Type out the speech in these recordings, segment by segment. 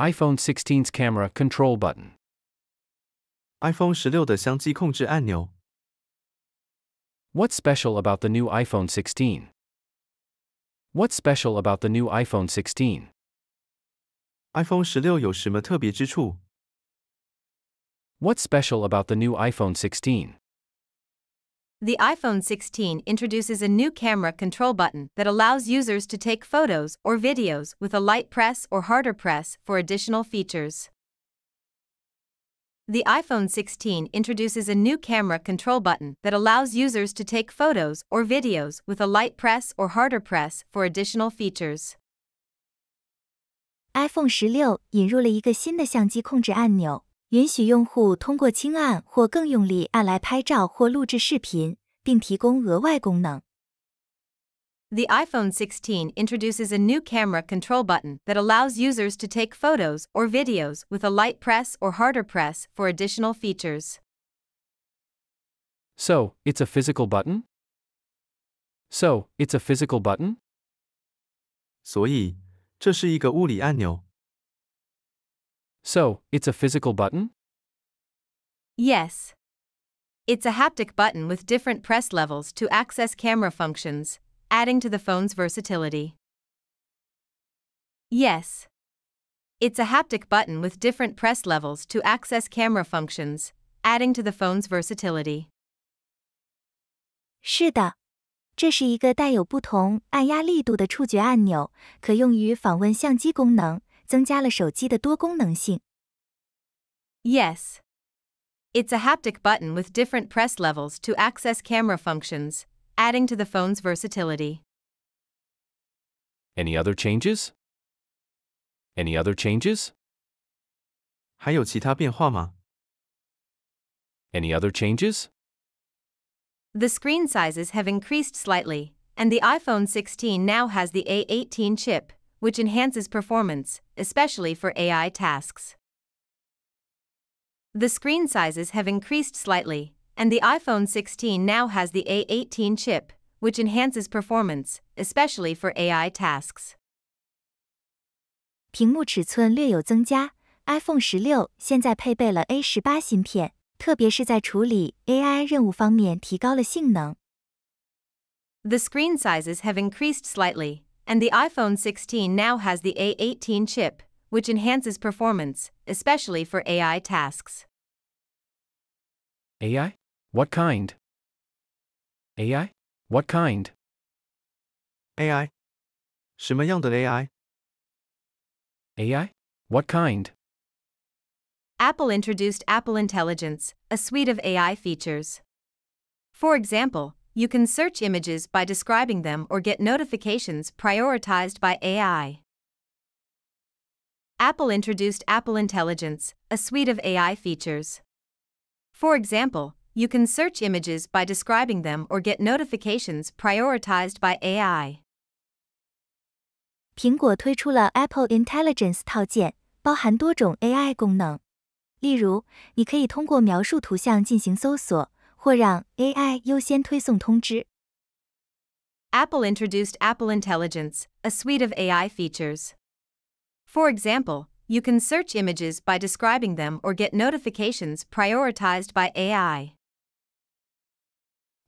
iPhone 16's camera control button. iPhone 16的相机控制按钮。What's special about the new iPhone 16? What's special about the new iPhone 16? iPhone What's special about the new iPhone 16? The iPhone 16 introduces a new camera control button that allows users to take photos or videos with a light press or harder press for additional features. The iPhone 16 introduces a new camera control button that allows users to take photos or videos with a light press or harder press for additional features. iPhone 16引入了一个新的相机控制按钮，允许用户通过轻按或更用力按来拍照或录制视频，并提供额外功能。The iPhone 16 introduces a new camera control button that allows users to take photos or videos with a light press or harder press for additional features. So, it's a physical button? So, it's a physical button? 所以，这是一个物理按钮。so, it's a physical button? Yes. It's a haptic button with different press levels to access camera functions, adding to the phone's versatility. Yes. It's a haptic button with different press levels to access camera functions, adding to the phone's versatility. 是的，这是一个带有不同按压力度的触觉按钮，可用于访问相机功能，增加了手机的多功能性。Yes. It's a haptic button with different press levels to access camera functions, adding to the phone's versatility. Any other changes? Any other changes? 还有其他变化吗? Any other changes? The screen sizes have increased slightly, and the iPhone 16 now has the A18 chip, which enhances performance, especially for AI tasks. The screen sizes have increased slightly, and the iPhone 16 now has the A18 chip, which enhances performance, especially for AI tasks. 屏幕尺寸略有增加，iPhone a AI 任务方面提高了性能。The screen sizes have increased slightly, and the iPhone 16 now has the A18 chip, which enhances performance, especially for AI tasks. AI? What kind? AI? What kind? AI. 什么样的 AI? What kind? Apple introduced Apple Intelligence, a suite of AI features. For example, you can search images by describing them or get notifications prioritized by AI. Apple introduced Apple Intelligence, a suite of AI features. For example, you can search images by describing them or get notifications prioritized by AI. 苹果推出了 Apple Intelligence 套件，包含多种 AI 功能，例如，你可以通过描述图像进行搜索。或让 AI 优先推送通知。Apple introduced Apple Intelligence, a suite of AI features. For example, you can search images by describing them or get notifications prioritized by AI.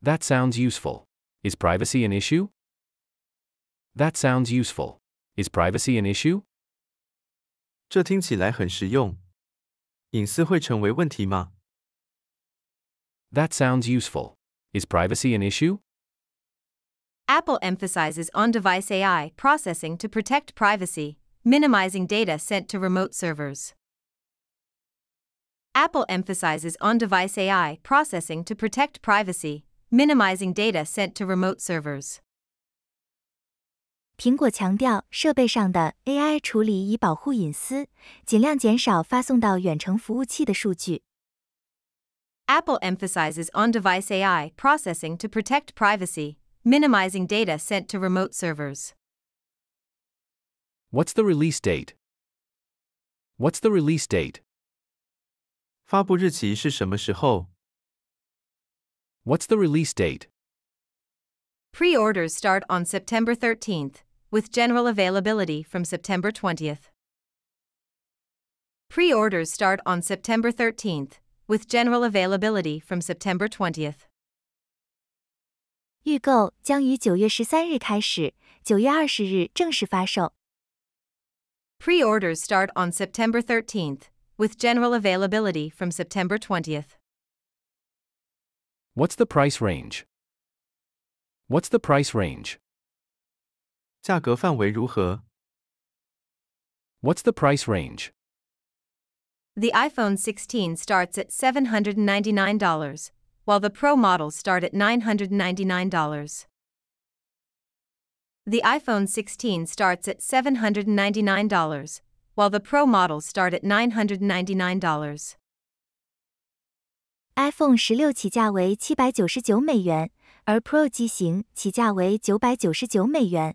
That sounds useful. Is privacy an issue? That sounds useful. Is privacy an issue? 这听起来很实用。隐私会成为问题吗？that sounds useful. Is privacy an issue? Apple emphasizes on device AI processing to protect privacy, minimizing data sent to remote servers. Apple emphasizes on device AI processing to protect privacy, minimizing data sent to remote servers. 苹果强调，设备上的 AI 处理以保护隐私，尽量减少发送到远程服务器的数据。Apple emphasizes on-device AI processing to protect privacy, minimizing data sent to remote servers. What's the release date? What's the release date? 发布日期是什么时候? What's the release date? Pre-orders start on September 13th, with general availability from September 20th. Pre-orders start on September 13th, with general availability from September 20th. 预购将于九月十三日开始，九月二十日正式发售。Pre-orders start on September 13th, with general availability from September 20th. What's the price range? What's the price range? What's the price range? The iPhone 16 starts at $799, while the Pro models start at $999. The iPhone 16 starts at $799, while the Pro models start at $999. iPhone 十六起价为七百九十九美元，而 Pro 机型起价为九百九十九美元。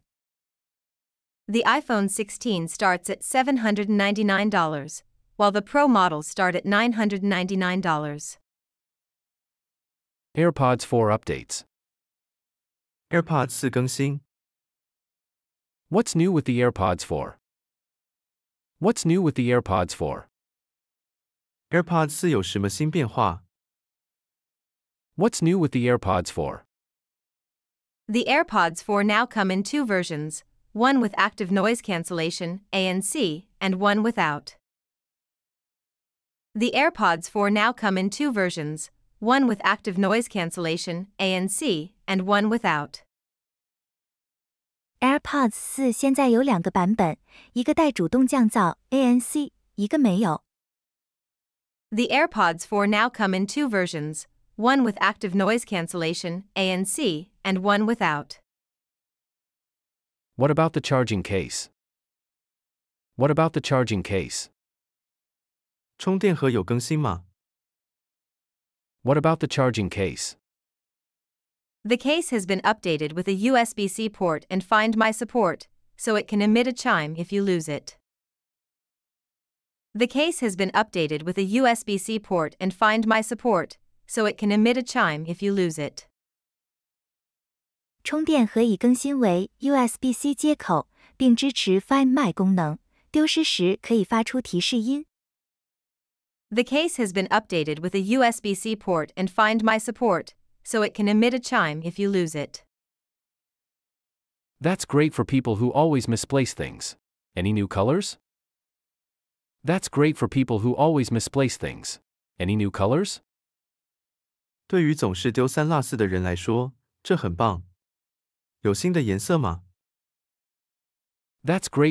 The iPhone 16 starts at $799 while the Pro models start at $999. AirPods 4 updates. AirPods 4更新. What's new with the AirPods 4? What's new with the AirPods 4? AirPods 4有什么新变化? What's new with the AirPods 4? The AirPods 4 now come in two versions, one with active noise cancellation, ANC, and one without. The AirPods 4 now come in two versions, one with active noise cancellation ANC and one without. AirPods 4现在有两个版本，一个带主动降噪 ANC，一个没有。The AirPods 4 now come in two versions, one with active noise cancellation ANC and one without. What about the charging case? What about the charging case? 充电盒有更新吗？What about the charging case? The case has been updated with a USB-C port and Find My support, so it can emit a chime if you lose it. The case has been updated with a USB-C port and Find My support, so it can emit a chime if you lose it. 充电盒已更新为 USB-C 接口，并支持 Find My 功能，丢失时可以发出提示音。the case has been updated with a USB-C port and Find My support, so it can emit a chime if you lose it. That's great for people who always misplace things. Any new colors? That's great for people who always misplace things. Any new colors? That's great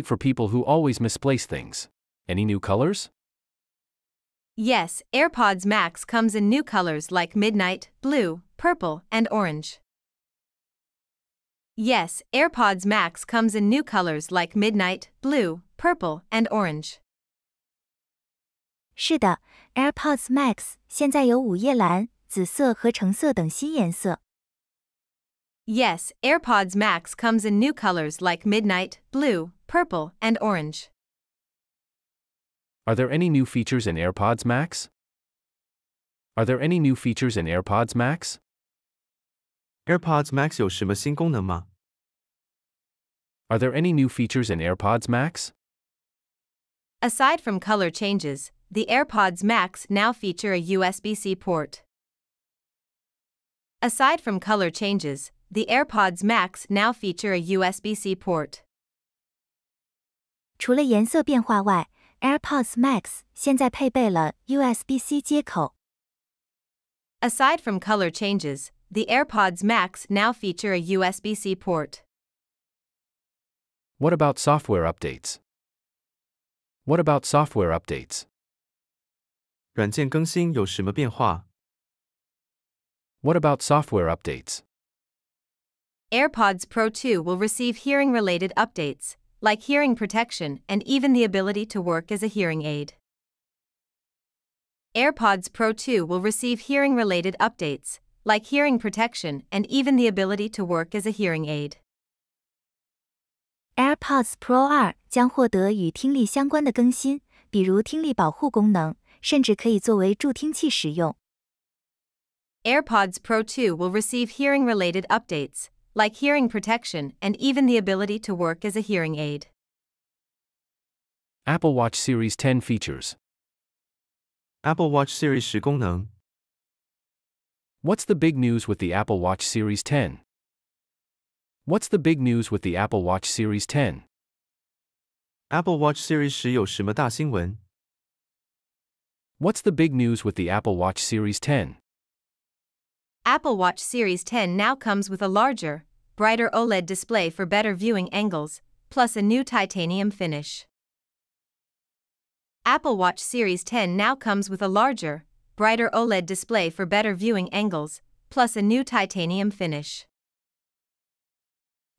for people who always misplace things. Any new colors? Yes, AirPods Max comes in new colors like midnight, blue, purple, and orange. Yes, AirPods Max comes in new colors like midnight, blue, purple, and orange. 是的，AirPods Max 现在有午夜蓝、紫色和橙色等新颜色。Yes, AirPods Max comes in new colors like midnight, blue, purple, and orange. Are there any new features in AirPods Max? Are there any new features in AirPods Max? AirPods Max Are there any new features in AirPods Max? Aside from color changes, the AirPods Max now feature a USB-C port. Aside from color changes, the AirPods Max now feature a USB-C port. 除了颜色变化外，AirPods Max 现在配备了 USB-C 接口。Aside from color changes, the AirPods Max now feature a USB-C port. What about software updates? What about software updates? 软件更新有什么变化? What about software updates? AirPods Pro 2 will receive hearing related updates, like hearing protection and even the ability to work as a hearing aid. AirPods Pro 2 will receive hearing related updates, like hearing protection and even the ability to work as a hearing aid. AirPods Pro 2将获得与听力相关的更新，比如听力保护功能，甚至可以作为助听器使用。AirPods Pro 2 will receive hearing related updates, like hearing protection and even the ability to work as a hearing aid. Apple Watch Series 10 features Apple Watch Series 10功能 What's the big news with the Apple Watch Series 10? What's the big news with the Apple Watch Series 10? Apple Watch Series 10有什么大新闻? What's the big news with the Apple Watch Series 10? Apple Watch Series 10 now comes with a larger, brighter OLED display for better viewing angles, plus a new titanium finish. Apple Watch Series 10 now comes with a larger, brighter OLED display for better viewing angles, plus a new titanium finish.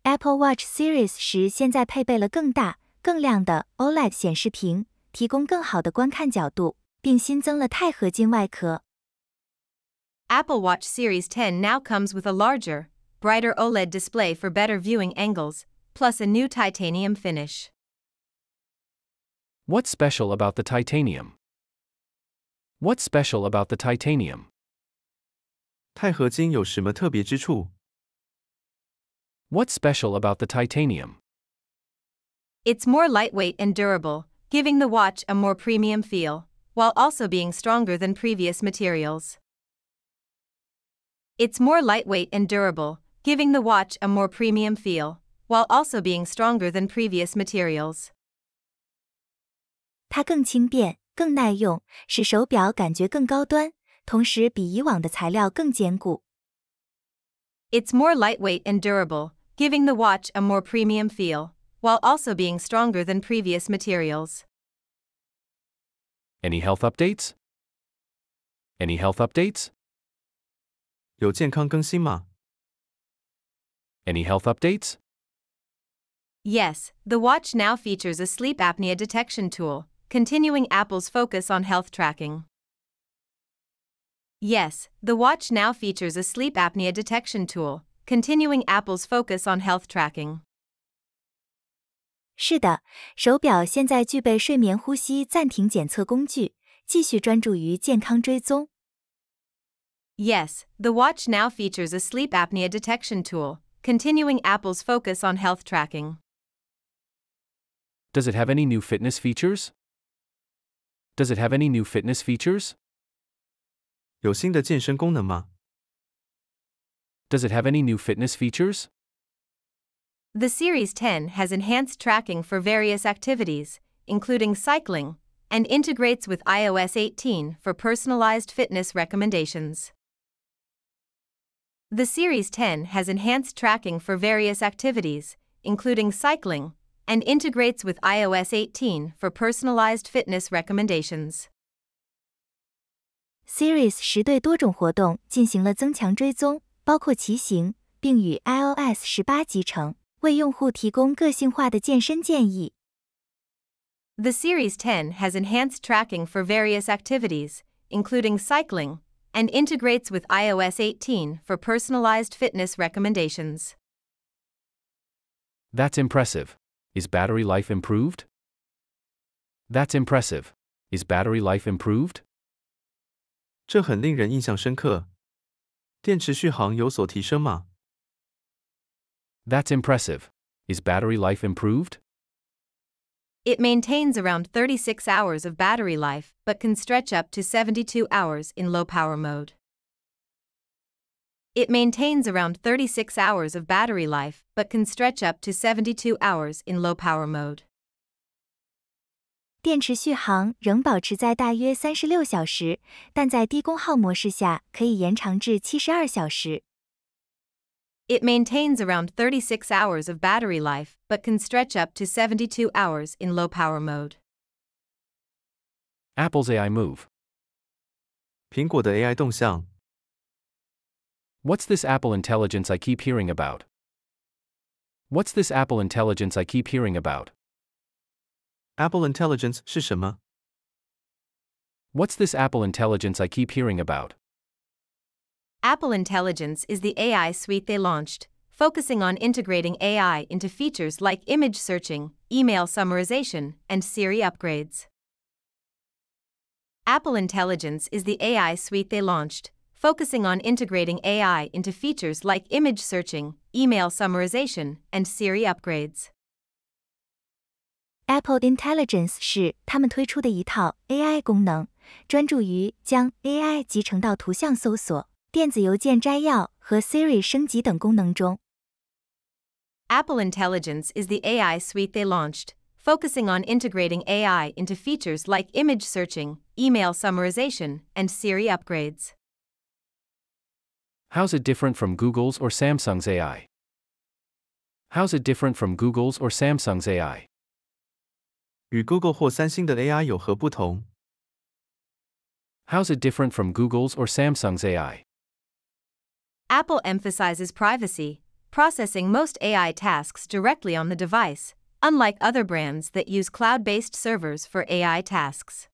Apple Watch Series 10现在配备了更大、更亮的 OLED 显示屏，提供更好的观看角度，并新增了钛合金外壳。Apple Watch Series 10 now comes with a larger, brighter OLED display for better viewing angles, plus a new titanium finish. What's special about the titanium? What's special about the titanium? 钛合金有什么特别之处? What's special about the titanium? It's more lightweight and durable, giving the watch a more premium feel, while also being stronger than previous materials. It's more lightweight and durable, giving the watch a more premium feel, while also being stronger than previous materials. It's more lightweight and durable, giving the watch a more premium feel, while also being stronger than previous materials. Any health updates? Any health updates? 有健康更新吗？any health updates? Yes, the watch now features a sleep apnea detection tool, continuing Apple's focus on health tracking. Yes, the watch now features a sleep apnea detection tool, continuing Apple's focus on health tracking. 是的，手表现在具备睡眠呼吸暂停检测工具，继续专注于健康追踪。Yes, the watch now features a sleep apnea detection tool, continuing Apple's focus on health tracking. Does it have any new fitness features? Does it have any new fitness features? 有新的健身功能吗? Does it have any new fitness features? The Series 10 has enhanced tracking for various activities, including cycling, and integrates with iOS 18 for personalized fitness recommendations. The Series 10 has enhanced tracking for various activities, including cycling, and integrates with iOS 18 for personalized fitness recommendations. Series 十对多种活动进行了增强追踪，包括骑行，并与 iOS 十八集成，为用户提供个性化的健身建议。The Series 10 has enhanced tracking for various activities, including cycling, and integrates with iOS 18 for personalized fitness recommendations. That's impressive. Is battery life improved? That's impressive. Is battery life improved? That's impressive. Is battery life improved? It maintains around 36 hours of battery life but can stretch up to 72 hours in low power mode. It maintains around 36 hours of battery life but can stretch up to 72 hours in low power mode. 电池续航仍保持在大约三十六小时，但在低功耗模式下可以延长至七十二小时。it maintains around 36 hours of battery life but can stretch up to 72 hours in low power mode. Apple's AI move. 苹果的 AI What's this Apple intelligence I keep hearing about? What's this Apple intelligence I keep hearing about? Apple intelligence 是什么? What's this Apple intelligence I keep hearing about? Apple Intelligence is the AI suite they launched, focusing on integrating AI into features like image searching, email summarization, and Siri upgrades. Apple Intelligence is the AI suite they launched, focusing on integrating AI into features like image searching, email summarization, and Siri upgrades. Apple Intelligence 是他们推出的一套 AI 功能，专注于将 AI 集成到图像搜索、电子邮件摘要和 Siri 升级等功能中。Apple Intelligence is the AI suite they launched, focusing on integrating AI into features like image searching, email summarization, and Siri upgrades. How's it different from Google's or Samsung's AI? How's it different from Google's or Samsung's AI? 与 Google 或三星的 AI 有何不同？How's it different from Google's or Samsung's AI? Apple emphasizes privacy, processing most AI tasks directly on the device, unlike other brands that use cloud based servers for AI tasks.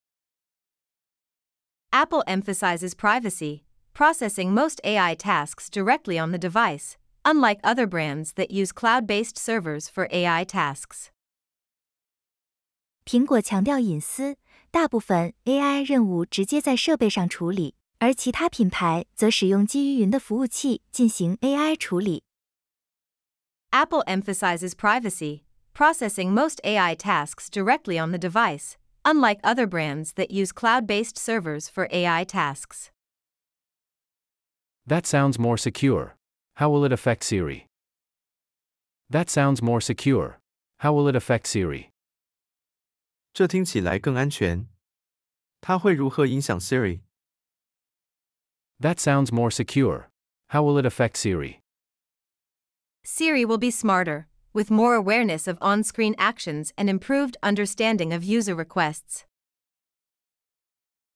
Apple emphasizes privacy, processing most AI tasks directly on the device, unlike other brands that use cloud based servers for AI tasks. 苹果强调隐私，大部分 AI 任务直接在设备上处理，而其他品牌则使用基于云的服务器进行 AI 处理。Apple emphasizes privacy, processing most AI tasks directly on the device, unlike other brands that use cloud based servers for AI tasks. That sounds more secure. How will it affect Siri? That sounds more secure. How will it affect Siri? 这听起来更安全。它会如何影响 Siri？that sounds more secure. How will it affect Siri? Siri will be smarter, with more awareness of on screen actions and improved understanding of user requests.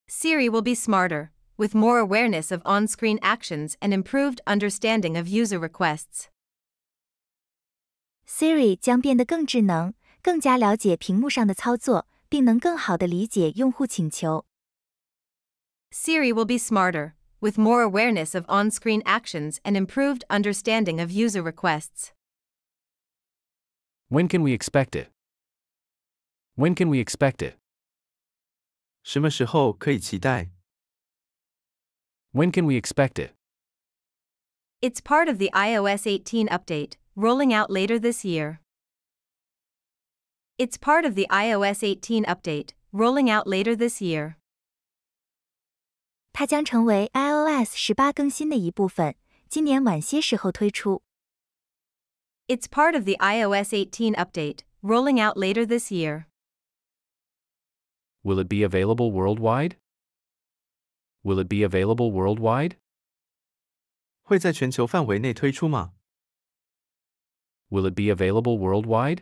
Siri will be smarter, with more awareness of on screen actions and improved understanding of user requests. Siri 将变得更智能，更加了解屏幕上的操作，并能更好地理解用户请求。Siri will be smarter, with more awareness of on-screen actions and improved understanding of user requests. When can we expect it? When can we expect it? 什么时候可以期待? When can we expect it? It's part of the iOS 18 update, rolling out later this year. It's part of the iOS 18 update, rolling out later this year. 它将成为 iOS 十八更新的一部分，今年晚些时候推出。It's part of the iOS 18 update, rolling out later this year. Will it be available worldwide? Will it be available worldwide? Will it be available worldwide?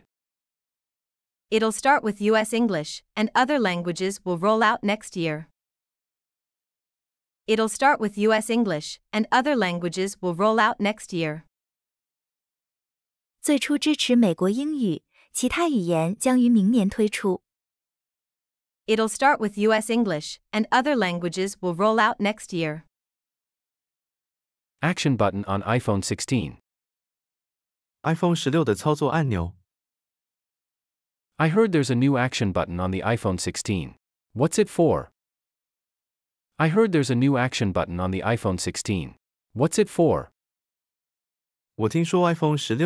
It'll start with US English, and other languages will roll out next year. It'll start with US English, and other languages will roll out next year. 最初支持美国英语，其他语言将于明年推出。It'll start with US English, and other languages will roll out next year. Action button on iPhone 16. iPhone 16的操作按钮。I heard there's a new action button on the iPhone 16. What's it for? I heard there's a new action button on the iPhone 16. What's it for? 我听说 iPhone heard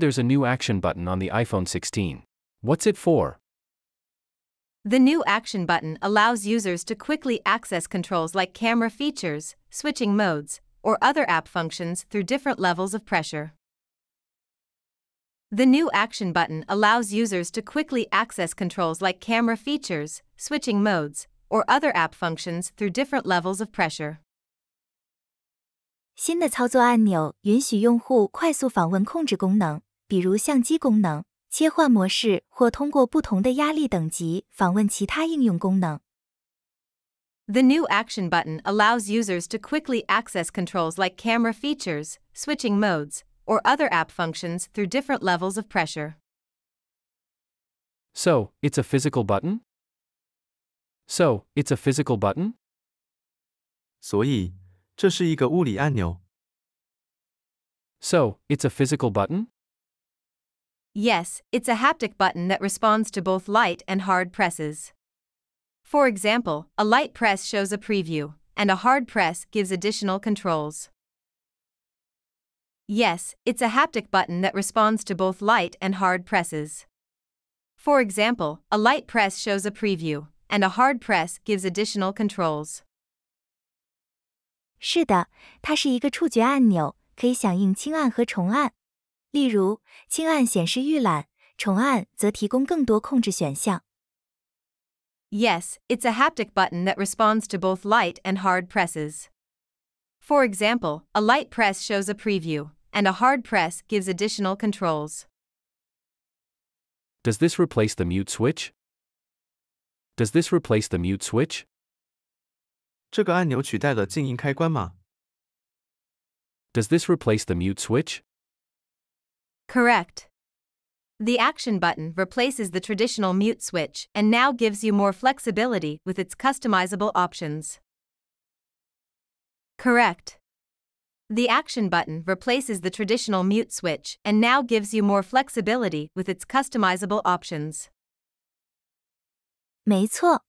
there's a new action button on the iPhone 16. What's it for? The new action button allows users to quickly access controls like camera features, switching modes, or other app functions through different levels of pressure. The new Action button allows users to quickly access controls like camera features, switching modes, or other app functions through different levels of pressure. 新的操作按钮允许用户快速访问控制功能，比如相机功能、切换模式，或通过不同的压力等级访问其他应用功能。The new Action button allows users to quickly access controls like camera features, switching modes, or other app functions through different levels of pressure. So, it's a physical button? So, it's a physical button? So, it's a physical button? Yes, it's a haptic button that responds to both light and hard presses. For example, a light press shows a preview, and a hard press gives additional controls. Yes, it's a haptic button that responds to both light and hard presses. For example, a light press shows a preview, and a hard press gives additional controls. 是的，它是一个触觉按钮，可以响应轻按和重按。例如，轻按显示预览，重按则提供更多控制选项。Yes, it's a haptic button that responds to both light and hard presses. For example, a light press shows a preview, and a hard press gives additional controls. Does this replace the mute switch? Does this replace the mute switch? Does this replace the mute switch? Correct. The action button replaces the traditional mute switch and now gives you more flexibility with its customizable options. Correct. The Action button replaces the traditional mute switch and now gives you more flexibility with its customizable options. 没错，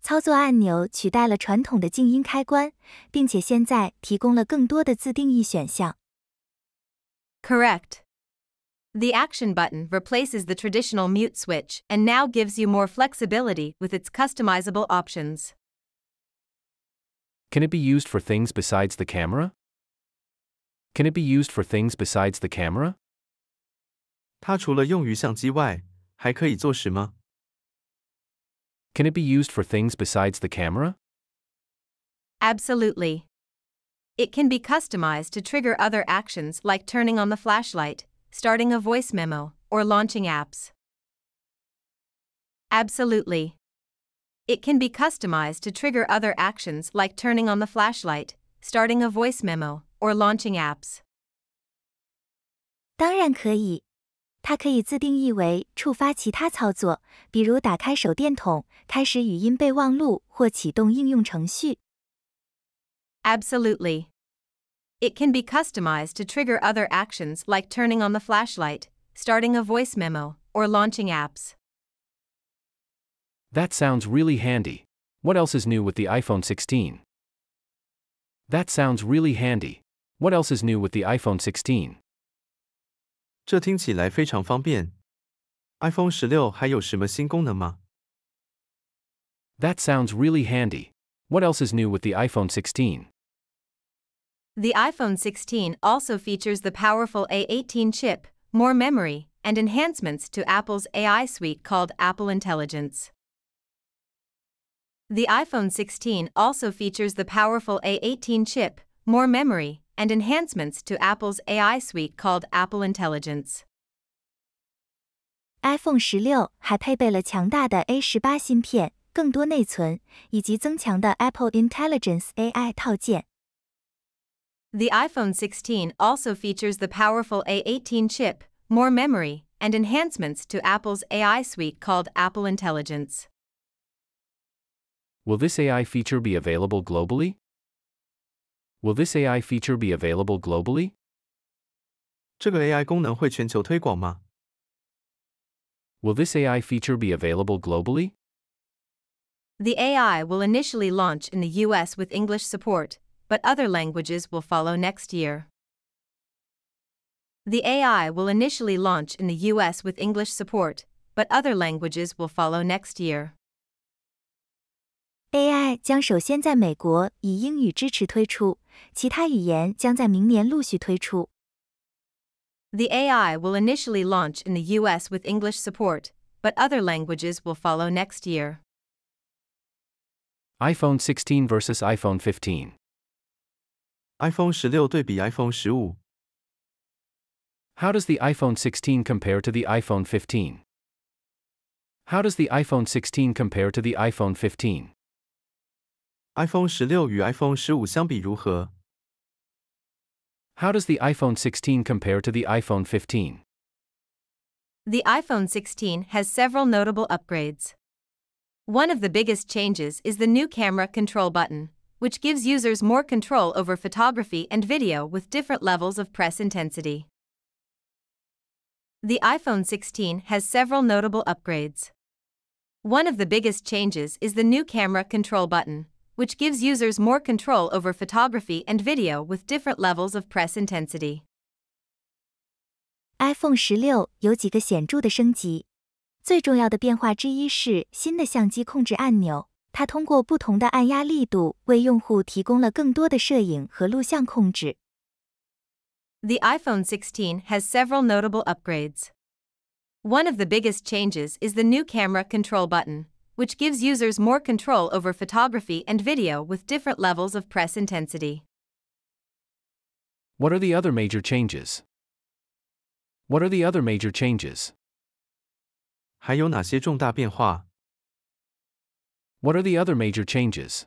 操作按钮取代了传统的静音开关，并且现在提供了更多的自定义选项。Correct. The action button replaces the traditional mute switch and now gives you more flexibility with its customizable options. Can it be used for things besides the camera? Can it be used for things besides the camera? Can it be used for things besides the camera? Absolutely. It can be customized to trigger other actions like turning on the flashlight, starting a voice memo, or launching apps. Absolutely it can be customized to trigger other actions like turning on the flashlight, starting a voice memo, or launching apps. 当然可以，它可以自定义为触发其他操作，比如打开手电筒、开始语音备忘录或启动应用程序。Absolutely. It can be customized to trigger other actions like turning on the flashlight, starting a voice memo, or launching apps. That sounds really handy. What else is new with the iPhone 16? That sounds really handy. What else is new with the iPhone 16? 这听起来非常方便。iPhone 16还有什么新功能吗？That sounds really handy. What else is new with the iPhone 16? The iPhone 16 also features the powerful A18 chip, more memory, and enhancements to Apple's AI suite called Apple Intelligence. The iPhone 16 also features the powerful A18 chip, more memory, and enhancements to Apple's AI suite called Apple Intelligence. iPhone 十六还配备了强大的 A 十八芯片、更多内存以及增强的 Apple Intelligence AI 套件。The iPhone 16 also features the powerful A18 chip, more memory, and enhancements to Apple's AI suite called Apple Intelligence. Will this AI feature be available globally? Will this AI feature be available globally? 这个 AI this AI feature be available globally? The AI will initially launch in the US with English support, but other languages will follow next year. The AI will initially launch in the US with English support, but other languages will follow next year. AI 将首先在美国以英语支持推出，其他语言将在明年陆续推出。The AI will initially launch in the US with English support, but other languages will follow next year. iPhone 16 versus iPhone 15. iPhone 16对比 iPhone 15. How does the iPhone 16 compare to the iPhone 15? How does the iPhone 16 compare to the iPhone 15? iPhone 十六与 iPhone 十五相比如何？How does the iPhone 16 compare to the iPhone 15? The iPhone 16 has several notable upgrades. One of the biggest changes is the new camera control button, which gives users more control over photography and video with different levels of press intensity. The iPhone 16 has several notable upgrades. One of the biggest changes is the new camera control button, which gives users more control over photography and video with different levels of press intensity. iPhone iPhone 16 has several notable upgrades. One of the biggest changes is the new camera control button which gives users more control over photography and video with different levels of press intensity. What are the other major changes? What are the other major changes? 还有哪些重大变化? What are the other major changes?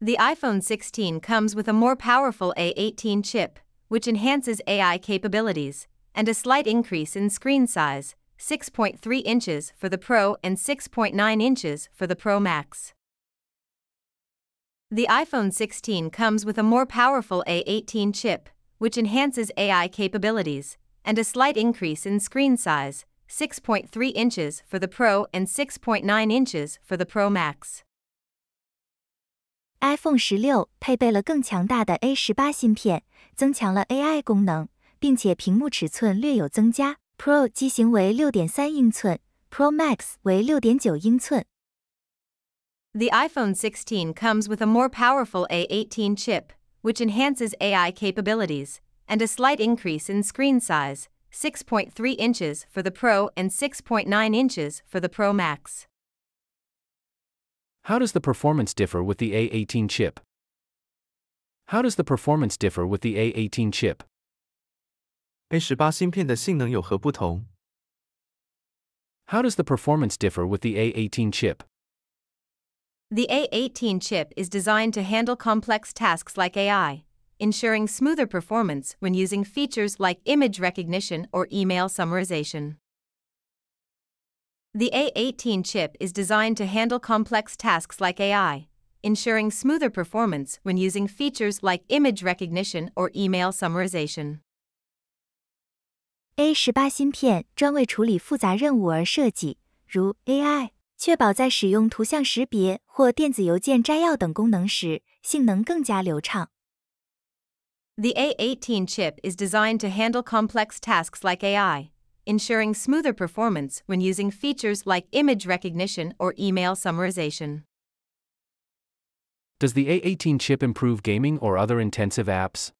The iPhone 16 comes with a more powerful A18 chip, which enhances AI capabilities, and a slight increase in screen size, 6.3 inches for the Pro and 6.9 inches for the Pro Max. The iPhone 16 comes with a more powerful A18 chip, which enhances AI capabilities, and a slight increase in screen size 6.3 inches for the Pro and 6.9 inches for the Pro Max. iPhone 十六配备了更强大的 A 十八芯片，增强了 AI 功能，并且屏幕尺寸略有增加，Pro 63英寸 pro Max 69英寸 the iPhone 16 comes with a more powerful A18 chip, which enhances AI capabilities, and a slight increase in screen size, 6.3 inches for the Pro and 6.9 inches for the Pro Max. How does the performance differ with the A18 chip? How does the performance differ with the A18 chip? A18 does the performance differ with the A18 chip? The A18 chip is designed to handle complex tasks like AI, ensuring smoother performance when using features like image recognition or email summarization. The A18 chip is designed to handle complex tasks like AI, ensuring smoother performance when using features like image recognition or email summarization. A 十八芯片专为处理复杂任务而设计，如 AI，确保在使用图像识别或电子邮件摘要等功能时，性能更加流畅。The A18 chip is designed to handle complex tasks like AI, ensuring smoother performance when using features like image recognition or email summarization. Does the A18 chip improve gaming or other intensive apps?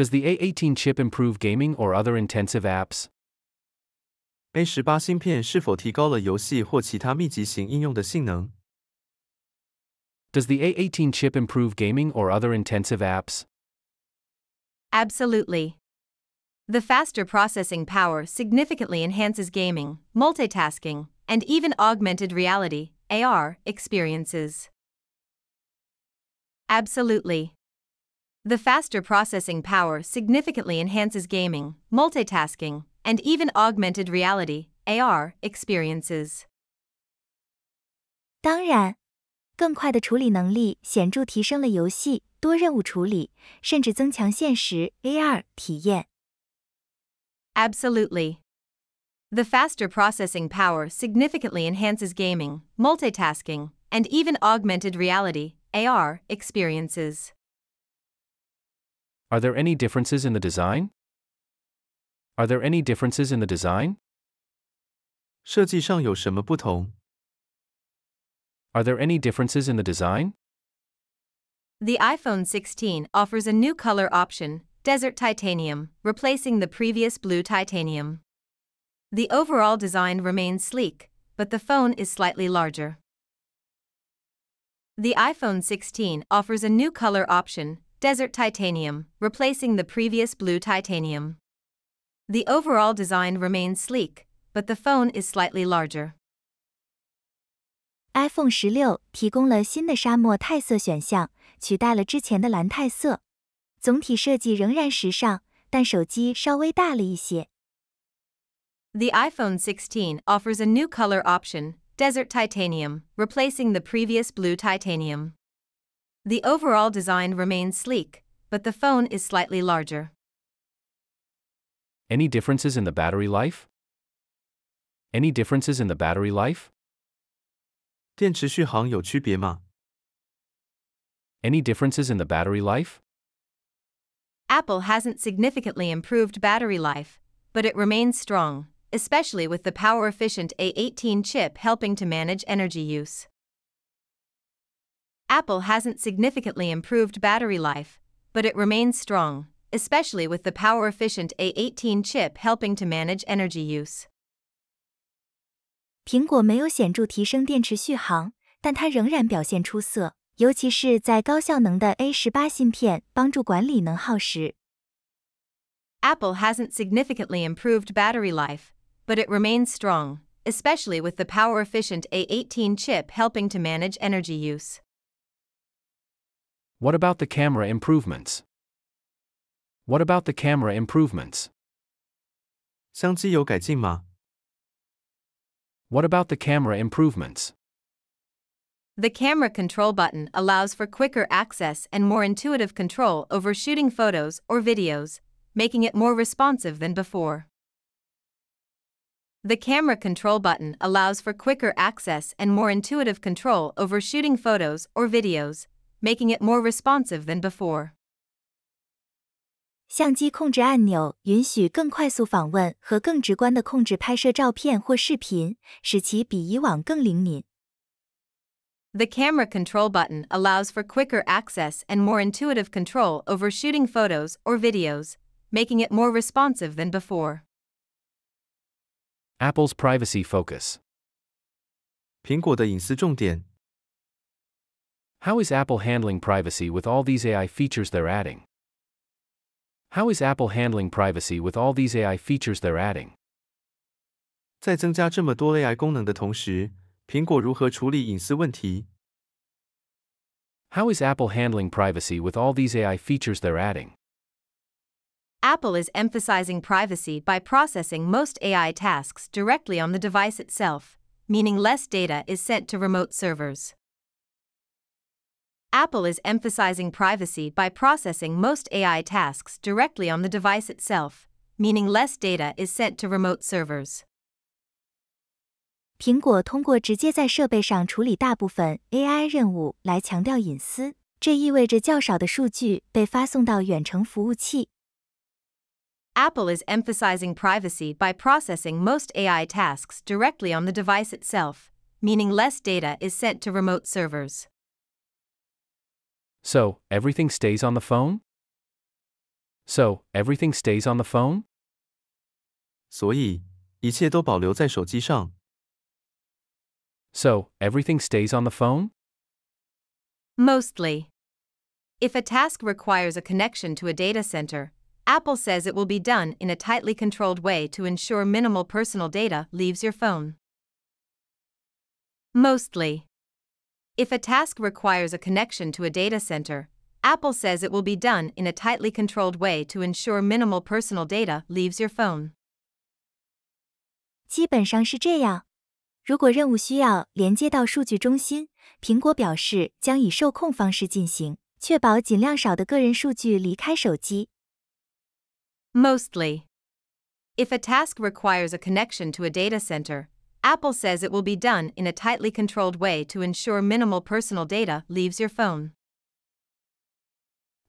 Does the A18 chip improve gaming or other intensive apps? A the A18 chip improve gaming or other intensive apps? Absolutely. The faster processing power significantly enhances gaming, multitasking, and even augmented reality AR experiences. Absolutely. The faster processing power significantly enhances gaming, multitasking, and even augmented reality AR, experiences. 当然，更快的处理能力显著提升了游戏多任务处理，甚至增强现实 AR 体验。Absolutely. The faster processing power significantly enhances gaming, multitasking, and even augmented reality AR, experiences. Are there any differences in the design? Are there any differences in the design? 设计上有什么不同? Are there any differences in the design? The iPhone 16 offers a new color option, Desert Titanium, replacing the previous blue titanium. The overall design remains sleek, but the phone is slightly larger. The iPhone 16 offers a new color option, Desert Titanium, replacing the previous blue titanium. The overall design remains sleek, but the phone is slightly larger. iPhone 十六提供了新的沙漠钛色选项，取代了之前的蓝钛色。总体设计仍然时尚，但手机稍微大了一些。The iPhone 16 offers a new color option, Desert Titanium, replacing the previous blue titanium. The overall design remains sleek, but the phone is slightly larger. Any differences in the battery life? Any differences in the battery life? Any differences in the battery life? Apple hasn't significantly improved battery life, but it remains strong, especially with the power efficient A18 chip helping to manage energy use. Apple hasn't significantly improved battery life, but it remains strong, especially with the power-efficient A18 chip helping to manage energy use. 苹果没有显著提升电池续航，但它仍然表现出色，尤其是在高效能的 has hasn't significantly improved battery life, but it remains strong, especially with the power-efficient A18 chip helping to manage energy use. What about the camera improvements? What about the camera improvements? 相机有改进吗? What about the camera improvements? The camera control button allows for quicker access and more intuitive control over shooting photos or videos, making it more responsive than before. The camera control button allows for quicker access and more intuitive control over shooting photos or videos, making it more responsive than before. 相机控制按钮允许更快速访问和更直观的控制拍摄照片或视频，使其比以往更灵敏。The camera control button allows for quicker access and more intuitive control over shooting photos or videos, making it more responsive than before. Apple's privacy focus. 苹果的隐私重点 how is Apple handling privacy with all these AI features they're adding? How is Apple handling privacy with all these AI features they're adding? 在增加这么多 AI 功能的同时，苹果如何处理隐私问题？How is Apple handling privacy with all these AI features they're adding? Apple is emphasizing privacy by processing most AI tasks directly on the device itself, meaning less data is sent to remote servers. Apple is emphasizing privacy by processing most AI tasks directly on the device itself, meaning less data is sent to remote servers. 苹果通过直接在设备上处理大部分 AI 任务来强调隐私，这意味着较少的数据被发送到远程服务器。Apple is emphasizing privacy by processing most AI tasks directly on the device itself, meaning less data is sent to remote servers. So, everything stays on the phone? So, everything stays on the phone? So everything stays on the phone? Mostly. If a task requires a connection to a data center, Apple says it will be done in a tightly controlled way to ensure minimal personal data leaves your phone. Mostly. If a task requires a connection to a data center, Apple says it will be done in a tightly controlled way to ensure minimal personal data leaves your phone. 基本上是这样。如果任务需要连接到数据中心，苹果表示将以受控方式进行，确保尽量少的个人数据离开手机。Mostly. If a task requires a connection to a data center, Apple says it will be done in a tightly controlled way to ensure minimal personal data leaves your phone.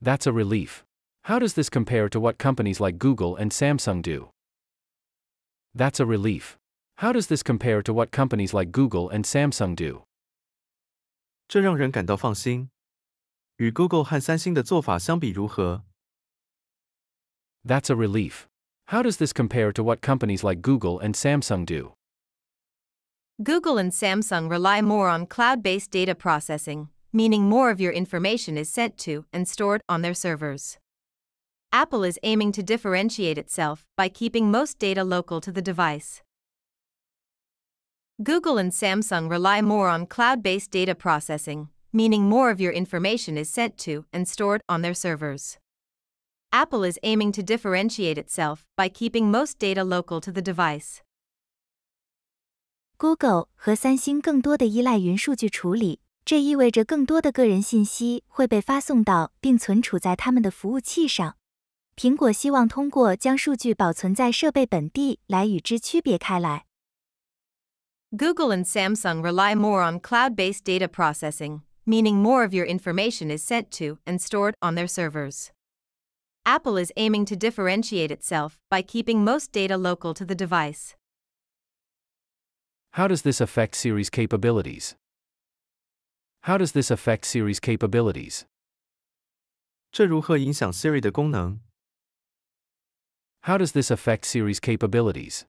That's a relief. How does this compare to what companies like Google and Samsung do? That's a relief. How does this compare to what companies like Google and Samsung do? 这让人感到放心。与 a relief. How does this compare to what companies like Google and Samsung do? Google and Samsung rely more on cloud-based data processing, meaning more of your information is sent to and stored on their servers. Apple is aiming to differentiate itself by keeping most data local to the device. Google and Samsung rely more on cloud-based data processing, meaning more of your information is sent to and stored on their servers. Apple is aiming to differentiate itself by keeping most data local to the device. Google 和三星更多的依赖云数据处理，这意味着更多的个人信息会被发送到并存储在他们的服务器上。苹果希望通过将数据保存在设备本地来与之区别开来。Google and Samsung rely more on cloud-based data processing, meaning more of your information is sent to and stored on their servers. Apple is aiming to differentiate itself by keeping most data local to the device. How does this affect Siri's capabilities? How does this affect Siri's capabilities? 这如何影响 Siri does this affect Siri's capabilities?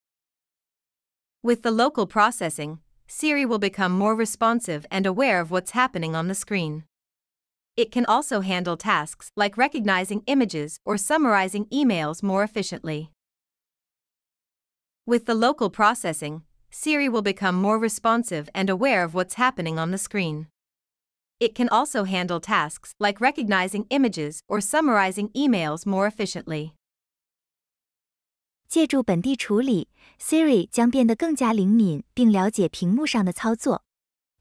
With the local processing, Siri will become more responsive and aware of what's happening on the screen. It can also handle tasks like recognizing images or summarizing emails more efficiently. With the local processing, Siri will become more responsive and aware of what's happening on the screen. It can also handle tasks like recognizing images or summarizing emails more efficiently. 借助本地处理，Siri 将变得更加灵敏，并了解屏幕上的操作。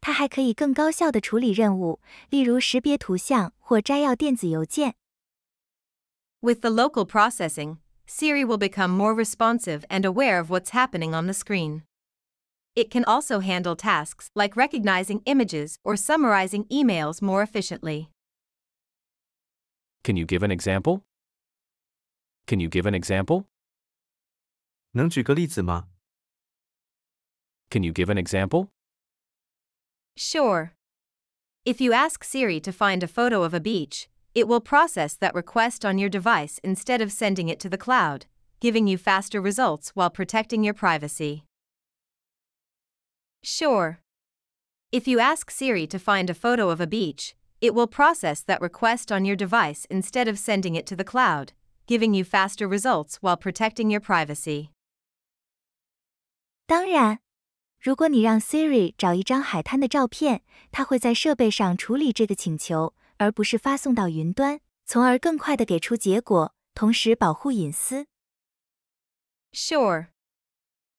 它还可以更高效地处理任务，例如识别图像或摘要电子邮件。With the local processing, Siri will become more responsive and aware of what's happening on the screen. It can also handle tasks like recognizing images or summarizing emails more efficiently. Can you give an example? Can you give an example? 能举个例子吗? Can you give an example? Sure. If you ask Siri to find a photo of a beach, it will process that request on your device instead of sending it to the cloud, giving you faster results while protecting your privacy. Sure. If you ask Siri to find a photo of a beach, it will process that request on your device instead of sending it to the cloud, giving you faster results while protecting your privacy. 当然，如果你让 Siri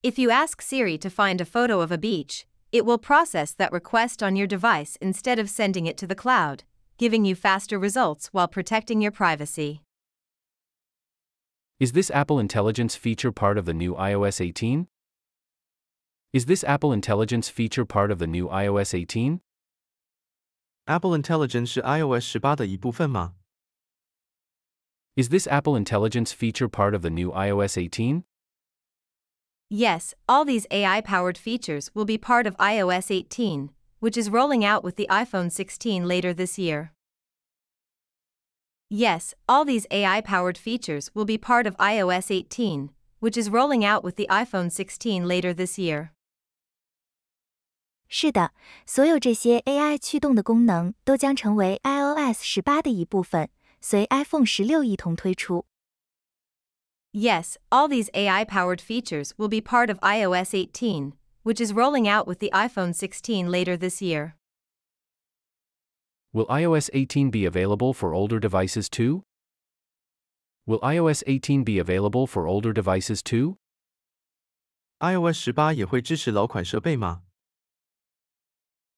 if you ask Siri to find a photo of a beach, it will process that request on your device instead of sending it to the cloud, giving you faster results while protecting your privacy. Is this Apple Intelligence feature part of the new iOS 18? Is this Apple Intelligence feature part of the new iOS 18? Apple Intelligence 是 iOS Is this Apple Intelligence feature part of the new iOS 18? Yes, all these AI powered features will be part of iOS 18, which is rolling out with the iPhone 16 later this year. Yes, all these AI powered features will be part of iOS 18, which is rolling out with the iPhone 16 later this year. 是的，所有这些 AI 驱动的功能都将成为 iOS iPhone Yes, all these AI powered features will be part of iOS 18, which is rolling out with the iPhone 16 later this year. Will iOS 18 be available for older devices too? Will iOS 18 be available for older devices too? iOS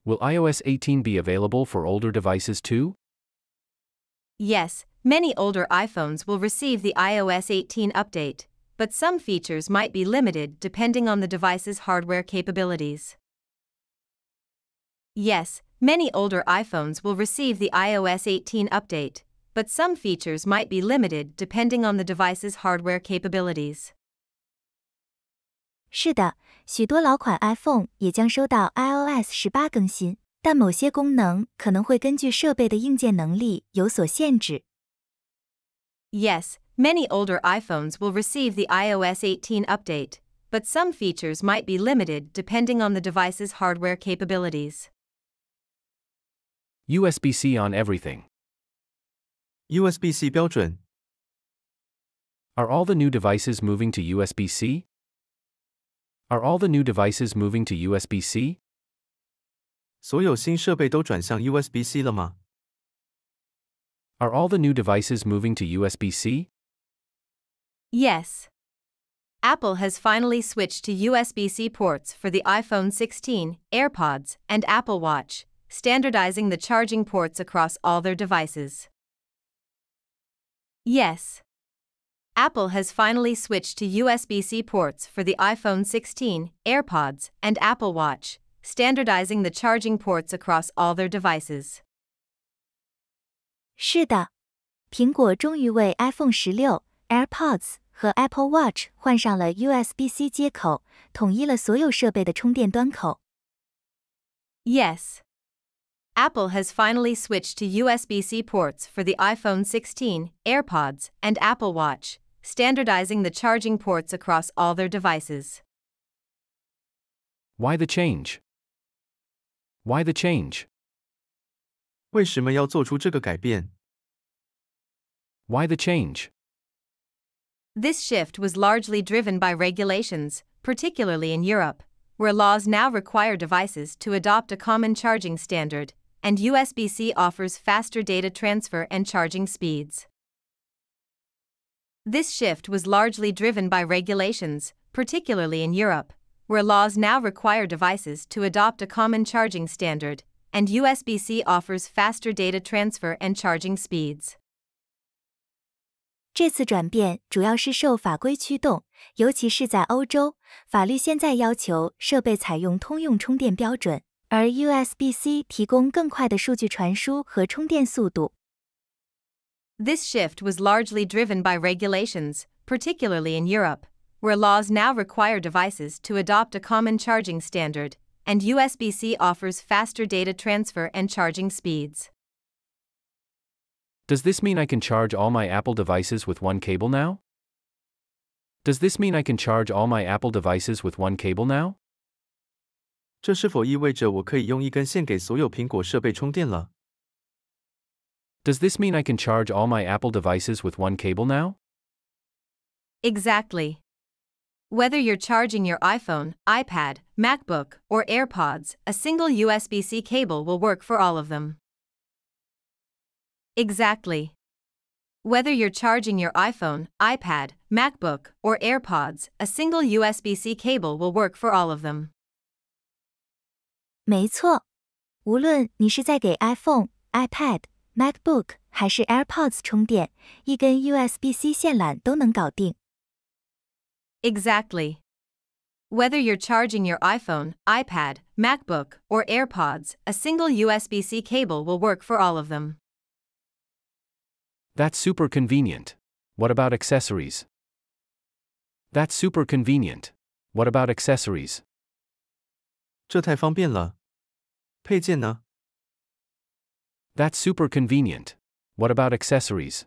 Will iOS 18 be available for older devices too? Yes, Many older iPhones will receive the iOS 18 update, but some features might be limited depending on the device's hardware capabilities. Yes, many older iPhones will receive the iOS 18 update, but some features might be limited depending on the device's hardware capabilities. 是的，许多老款 iPhone 也将收到 iOS 十八更新，但某些功能可能会根据设备的硬件能力有所限制。Yes, many older iPhones will receive the iOS 18 update, but some features might be limited depending on the device's hardware capabilities. USB-C on everything. USB-C 标准. Are all the new devices moving to USB-C? Are all the new devices moving to USB-C? 所有新设备都转向 USB-C 了吗？are all the new devices moving to USB-C? Yes. Apple has finally switched to USB-C ports for the iPhone 16, AirPods, and Apple Watch, standardizing the charging ports across all their devices. Yes. Apple has finally switched to USB-C ports for the iPhone 16, AirPods, and Apple Watch, standardizing the charging ports across all their devices. 是的，苹果终于为 iPhone 十六、AirPods 和 Apple Watch 换上了 USB-C 接口，统一了所有设备的充电端口。Yes. Apple has finally switched to USB C ports for the iPhone 16, AirPods, and Apple Watch, standardizing the charging ports across all their devices. Why the change? Why the change? 为什么要做出这个改变？Why the change? This shift was largely driven by regulations, particularly in Europe, where laws now require devices to adopt a common charging standard, and USB C offers faster data transfer and charging speeds. This shift was largely driven by regulations, particularly in Europe, where laws now require devices to adopt a common charging standard, and USB-C offers faster data transfer and charging speeds. 这次转变主要是受法规驱动，尤其是在欧洲，法律现在要求设备采用通用充电标准，而 USB-C 提供更快的数据传输和充电速度。This shift was largely driven by regulations, particularly in Europe, where laws now require devices to adopt a common charging standard and USB-C offers faster data transfer and charging speeds. Does this mean I can charge all my Apple devices with one cable now? Does this mean I can charge all my Apple devices with one cable now? this mean I can charge all my Apple devices with one cable now? Exactly. Whether you're charging your iPhone, iPad, MacBook, or AirPods, a single USB C cable will work for all of them. Exactly. Whether you're charging your iPhone, iPad, MacBook, or AirPods, a single USB C cable will work for all of them. 没错，无论你是在给 iPhone、iPad、MacBook 还是 AirPods 充电，一根 USB C 线缆都能搞定。Exactly. Whether you're charging your iPhone, iPad, MacBook, or AirPods, a single USB C cable will work for all of them. That's super convenient. What about accessories? That's super convenient. What about accessories? 这太方便了。配件呢? That's super convenient. What about accessories?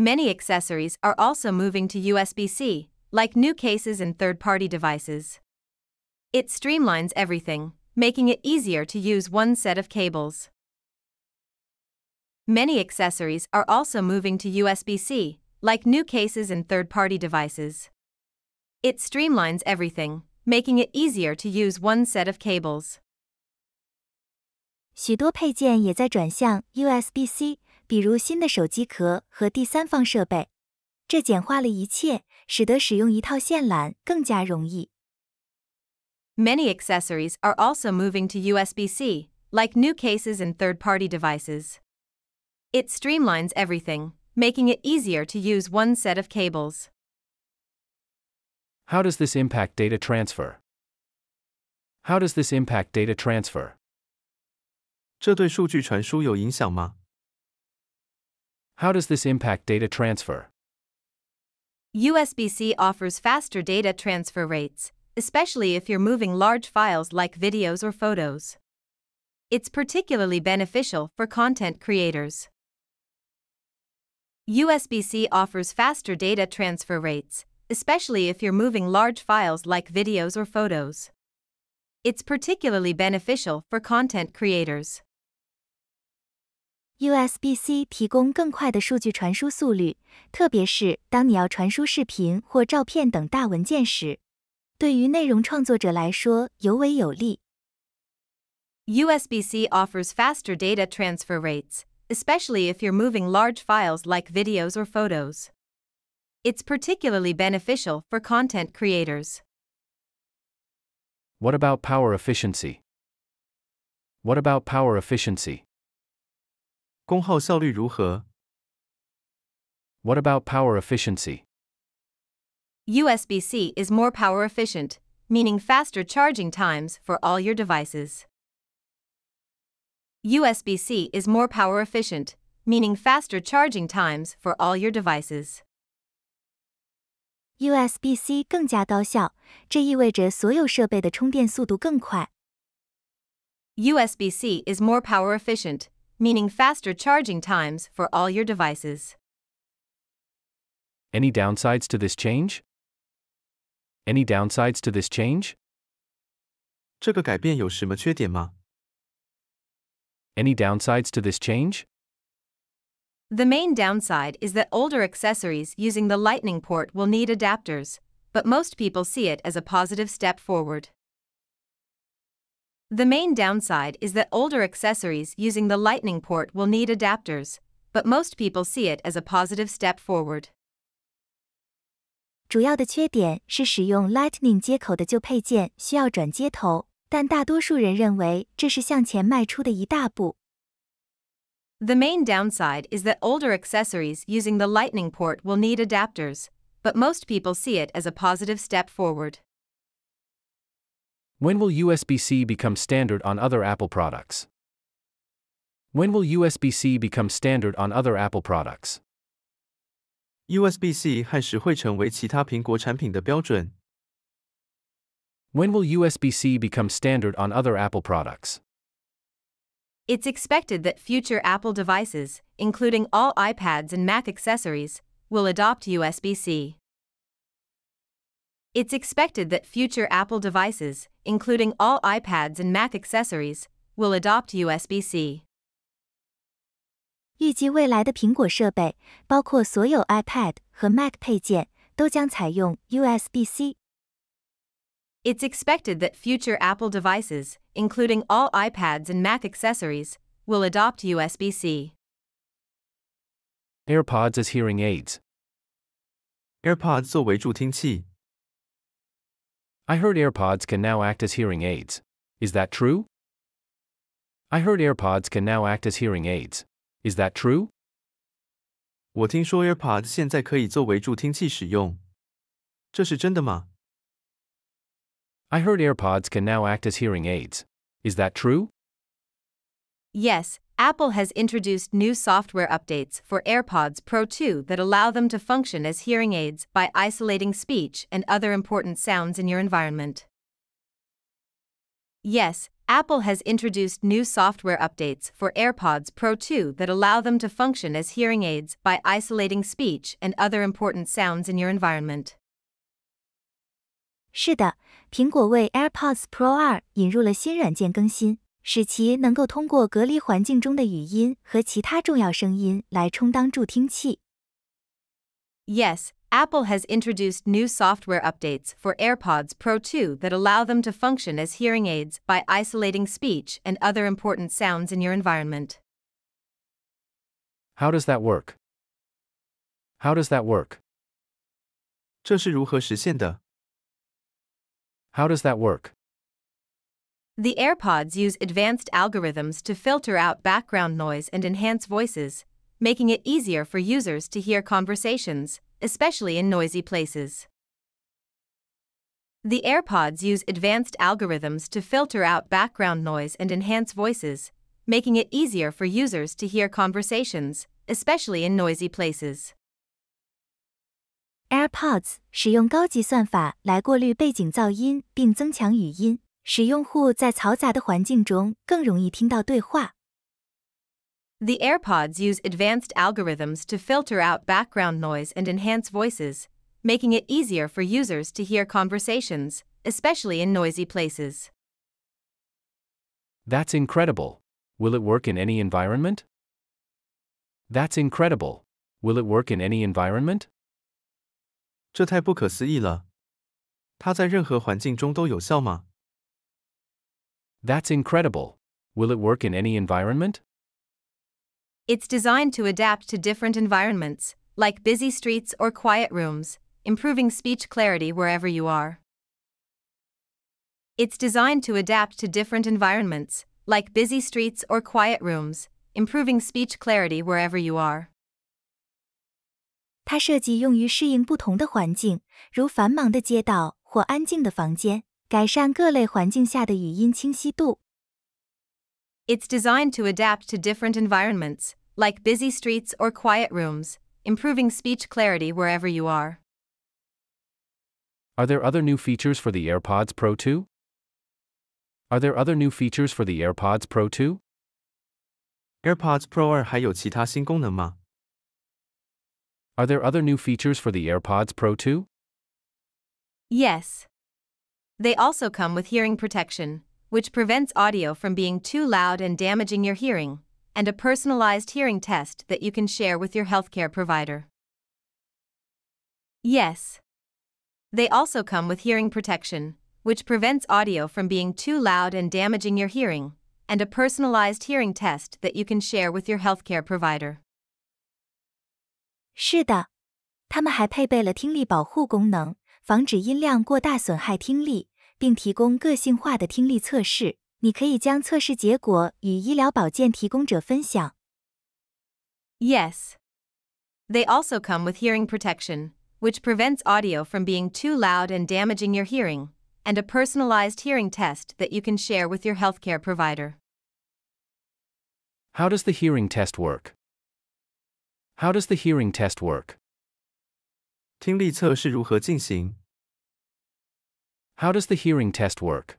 Many accessories are also moving to USB-C, like new cases and third-party devices. It streamlines everything, making it easier to use one set of cables. Many accessories are also moving to USB-C, like new cases and third-party devices. It streamlines everything, making it easier to use one set of cables. 许多配件也在转向 USB-C。比如新的手机壳和第三方设备。这简化了一切，使得使用一套线缆更加容易。Many accessories are also moving to USB-C, like new cases and third-party devices. It streamlines everything, making it easier to use one set of cables. How does this impact data transfer? How does this impact data transfer? 这对数据传输有影响吗？how does this impact data transfer? USB-C offers faster data transfer rates, especially if you're moving large files like videos or photos. It's particularly beneficial for content creators. USB-C offers faster data transfer rates, especially if you're moving large files like videos or photos. It's particularly beneficial for content creators. USB-C 提供更快的数据传输速率，特别是当你要传输视频或照片等大文件时，对于内容创作者来说尤为有利。USB-C offers faster data transfer rates, especially if you're moving large files like videos or photos. It's particularly beneficial for content creators. What about power efficiency? What about power efficiency? 功耗效率如何？What about power efficiency? USB-C is more power efficient, meaning faster charging times for all your devices. USB-C is more power efficient, meaning faster charging times for all your devices. USB-C 更加高效，这意味着所有设备的充电速度更快。USB-C is more power efficient, meaning faster charging times for all your devices. Any downsides to this change? Any downsides to this change? Any downsides to this change? The main downside is that older accessories using the Lightning port will need adapters, but most people see it as a positive step forward. The main downside is that older accessories using the Lightning port will need adapters, but most people see it as a positive step forward. 主要的缺点是使用 Lightning 接口的旧配件需要转接头，但大多数人认为这是向前迈出的一大步。The main downside is that older accessories using the Lightning port will need adapters, but most people see it as a positive step forward. When will USB-C become standard on other Apple products? When will USB-C become standard on other Apple products? USB-C 和时会成为其他苹果产品的标准。When will USB-C become standard on other Apple products? It's expected that future Apple devices, including all iPads and Mac accessories, will adopt USB-C. It's expected that future Apple devices, including all iPads and Mac accessories, will adopt USB-C. 预计未来的苹果设备，包括所有 iPad 和 Mac 配件，都将采用 USB-C。It's expected that future Apple devices, including all iPads and Mac accessories, will adopt USB-C. AirPods as hearing aids. AirPods 作为助听器。I heard AirPods can now act as hearing aids. Is that true? I heard AirPods can now act as hearing aids. Is that true? 我听说 AirPods I heard AirPods can now act as hearing aids. Is that true? Yes, Apple has introduced new software updates for AirPods Pro 2 that allow them to function as hearing aids by isolating speech and other important sounds in your environment. Yes, Apple has introduced new software updates for AirPods Pro 2 that allow them to function as hearing aids by isolating speech and other important sounds in your environment. 是的，苹果为 AirPods Pro 2引入了新软件更新，使其能够通过隔离环境中的语音和其他重要声音来充当助听器。Yes, Apple has introduced new software updates for AirPods Pro 2 that allow them to function as hearing aids by isolating speech and other important sounds in your environment. How does that work? How does that work? 这是如何实现的? How does that work? The AirPods use advanced algorithms to filter out background noise and enhance voices, making it easier for users to hear conversations, especially in noisy places. The AirPods use advanced algorithms to filter out background noise and enhance voices, making it easier for users to hear conversations, especially in noisy places. AirPods 使用高级算法来过滤背景噪音并增强语音。使用户在嘈杂的环境中更容易听到对话。The AirPods use advanced algorithms to filter out background noise and enhance voices, making it easier for users to hear conversations, especially in noisy places. That's incredible. Will it work in any environment? That's incredible. Will it work in any environment? 这太不可思议了。它在任何环境中都有效吗？that's incredible. Will it work in any environment? It's designed to adapt to different environments, like busy streets or quiet rooms, improving speech clarity wherever you are. It's designed to adapt to different environments, like busy streets or quiet rooms, improving speech clarity wherever you are. 它设计用于适应不同的环境，如繁忙的街道或安静的房间。改善各类环境下的语音清晰度。It's designed to adapt to different environments, like busy streets or quiet rooms, improving speech clarity wherever you are. Are there other new features for the AirPods Pro 2? Are there other new features for the AirPods Pro 2? AirPods Pro Are there other new features for the AirPods Pro 2? Yes, they also come with hearing protection, which prevents audio from being too loud and damaging your hearing, and a personalized hearing test that you can share with your healthcare provider. Yes. They also come with hearing protection, which prevents audio from being too loud and damaging your hearing, and a personalized hearing test that you can share with your healthcare provider. 是的，它们还配备了听力保护功能，防止音量过大损害听力。并提供个性化的听力测试。你可以将测试结果与医疗保健提供者分享。Yes. They also come with hearing protection, which prevents audio from being too loud and damaging your hearing, and a personalized hearing test that you can share with your healthcare provider. How does the hearing test work? How does the hearing test work? 听力测试如何进行？how does the hearing test work?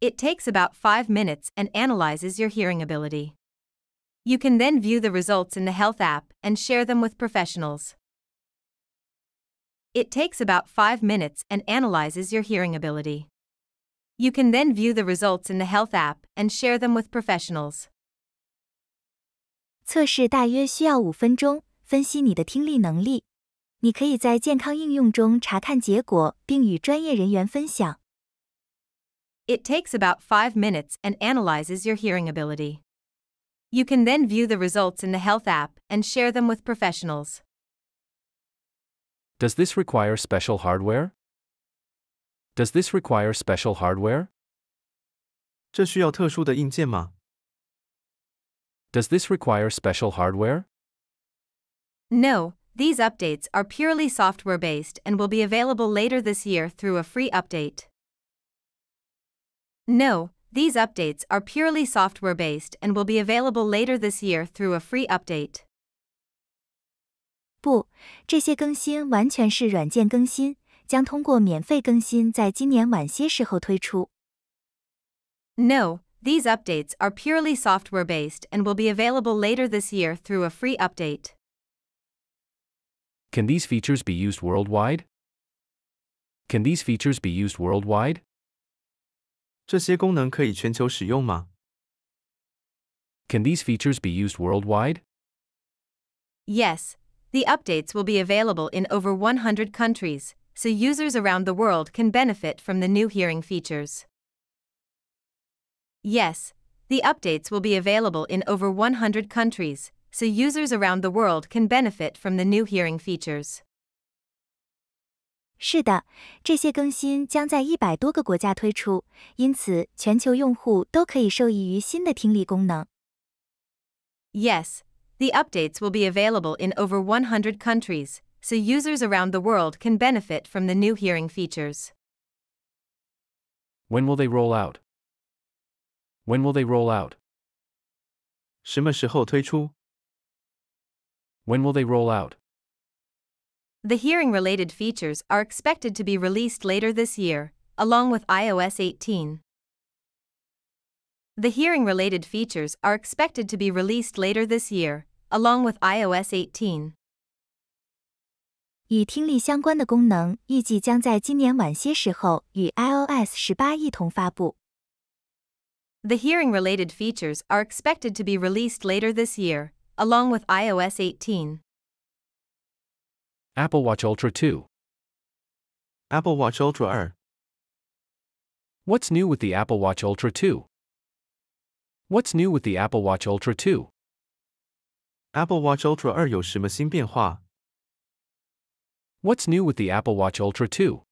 It takes about five minutes and analyzes your hearing ability. You can then view the results in the health app and share them with professionals. It takes about five minutes and analyzes your hearing ability. You can then view the results in the health app and share them with professionals. 测试大约需要五分钟，分析你的听力能力，你可以在健康应用中查看结果，并与专业人员分享。It takes about five minutes and analyzes your hearing ability. You can then view the results in the health app and share them with professionals. Does this require special hardware? Does this require special hardware? 这需要特殊的硬件吗？Does this require special hardware? No, these updates are purely software-based and will be available later this year through a free update. No, these updates are purely software-based and will be available later this year through a free update. 不，这些更新完全是软件更新，将通过免费更新在今年晚些时候推出。No, these updates are purely software-based and will be available later this year through a free update. Can these features be used worldwide? Can these features be used worldwide? Can these features be used worldwide? Yes, the updates will be available in over 100 countries, so users around the world can benefit from the new hearing features. Yes, the updates will be available in over 100 countries, so users around the world can benefit from the new hearing features. 是的，这些更新将在一百多个国家推出，因此全球用户都可以受益于新的听力功能。Yes, the updates will be available in over 100 countries, so users around the world can benefit from the new hearing features. When will they roll out? When will they roll out? 什么时候推出? When will they roll out? The hearing related features are expected to be released later this year, along with iOS 18. The hearing related features are expected to be released later this year, along with iOS 18. 与听力相关的功能预计将在今年晚些时候与 iOS 18一同发布。The hearing related features are expected to be released later this year, along with iOS 18. Apple Watch Ultra 2 Apple Watch Ultra 2 What's new with the Apple Watch Ultra 2? What's new with the Apple Watch Ultra 2? Apple Watch Ultra 2有什么新变化? What's new with the Apple Watch Ultra 2?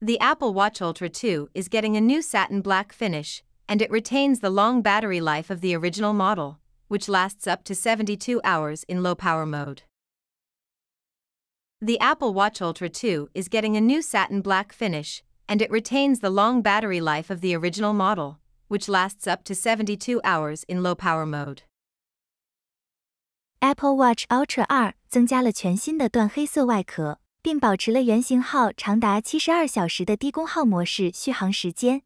The Apple Watch Ultra 2 is getting a new satin black finish, and it retains the long battery life of the original model which lasts up to 72 hours in low power mode. The Apple Watch Ultra 2 is getting a new satin black finish, and it retains the long battery life of the original model, which lasts up to 72 hours in low power mode. Apple Watch Ultra 2增加了全新的缎黑色外壳，并保持了原型号长达72小时的低功耗模式续航时间。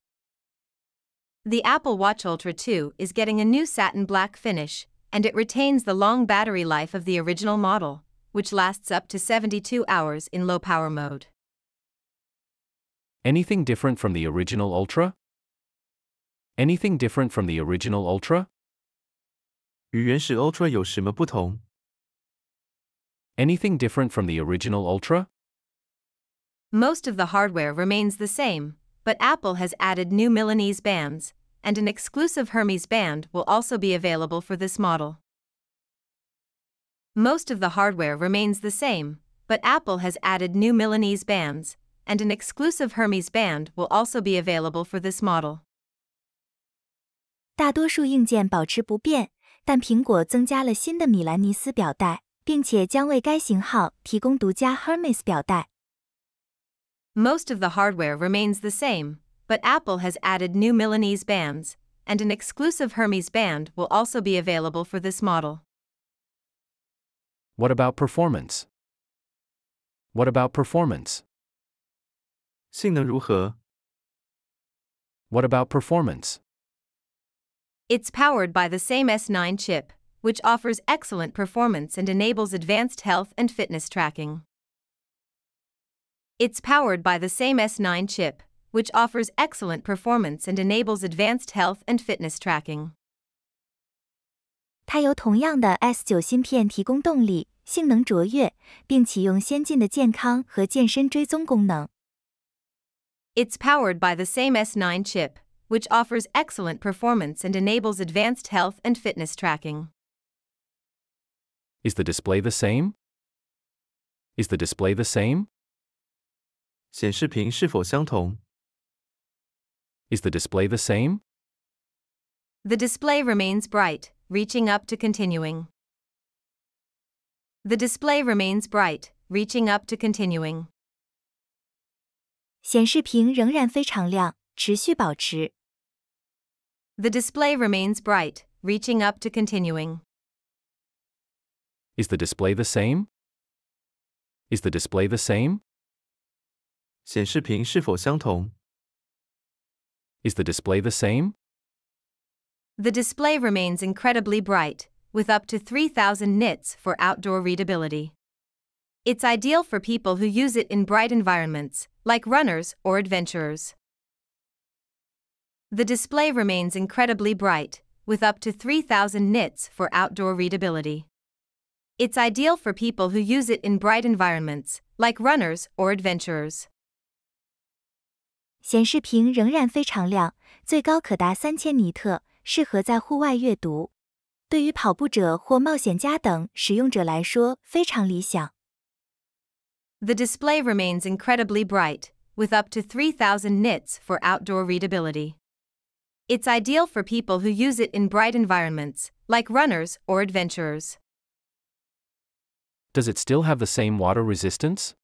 the Apple Watch Ultra 2 is getting a new satin black finish, and it retains the long battery life of the original model, which lasts up to 72 hours in low power mode. Anything different from the original Ultra? Anything different from the original Ultra? 与原始 Ultra different from the original Ultra? Most of the hardware remains the same, but Apple has added new Milanese bands, and an exclusive Hermes band will also be available for this model. Most of the hardware remains the same, but Apple has added new Milanese bands, and an exclusive Hermes band will also be available for this model. 大多数硬件保持不变，但苹果增加了新的米兰尼斯表带，并且将为该型号提供独家 Hermes of the hardware remains the same, but Apple has added new Milanese bands, and an exclusive Hermes band will also be available for this model. What about performance? What about performance? 性能如何? What about performance? It's powered by the same S9 chip, which offers excellent performance and enables advanced health and fitness tracking. It's powered by the same S9 chip, which offers excellent performance and enables advanced health and fitness tracking. 它由同样的 S9 芯片提供动力、性能卓越，并启用先进的健康和健身追踪功能。It's powered by the same S9 chip, which offers excellent performance and enables advanced health and fitness tracking. Is the display the same? Is the display the same? 显示屏是否相同？is the display the same? The display remains bright, reaching up to continuing. The display remains bright, reaching up to continuing. The display remains bright, reaching up to continuing. Is the display the same? Is the display the same? 显示屏是否相同？is the display the same? The display remains incredibly bright, with up to 3000 nits for outdoor readability. It's ideal for people who use it in bright environments, like runners or adventurers. The display remains incredibly bright, with up to 3000 nits for outdoor readability. It's ideal for people who use it in bright environments, like runners or adventurers. 显示屏仍然非常亮，最高可达三千尼特，适合在户外阅读。对于跑步者或冒险家等使用者来说非常理想。The display remains incredibly bright, with up to 3,000 nits for outdoor readability. It's ideal for people who use it in bright environments, like runners or adventurers. Does it still have the same water resistance?